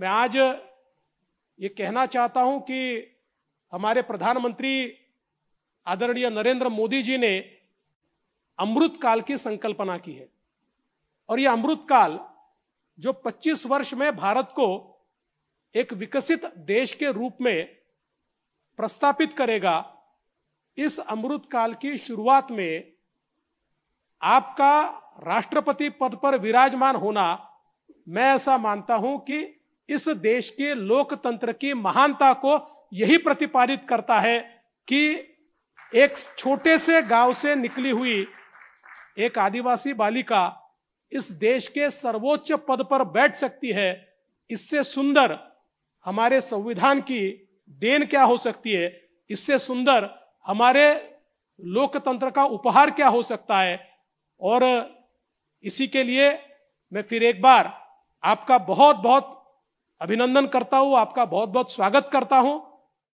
मैं आज ये कहना चाहता हूं कि हमारे प्रधानमंत्री आदरणीय नरेंद्र मोदी जी ने अमृत काल की संकल्पना की है और यह अमृत काल जो 25 वर्ष में भारत को एक विकसित देश के रूप में प्रस्तापित करेगा इस अमृत काल की शुरुआत में आपका राष्ट्रपति पद पर विराजमान होना मैं ऐसा मानता हूं कि इस देश के लोकतंत्र की महानता को यही प्रतिपादित करता है कि एक छोटे से गांव से निकली हुई एक आदिवासी बालिका इस देश के सर्वोच्च पद पर बैठ सकती है इससे सुंदर हमारे संविधान की देन क्या हो सकती है इससे सुंदर हमारे लोकतंत्र का उपहार क्या हो सकता है और इसी के लिए मैं फिर एक बार आपका बहुत बहुत अभिनंदन करता हूं आपका बहुत बहुत स्वागत करता हूं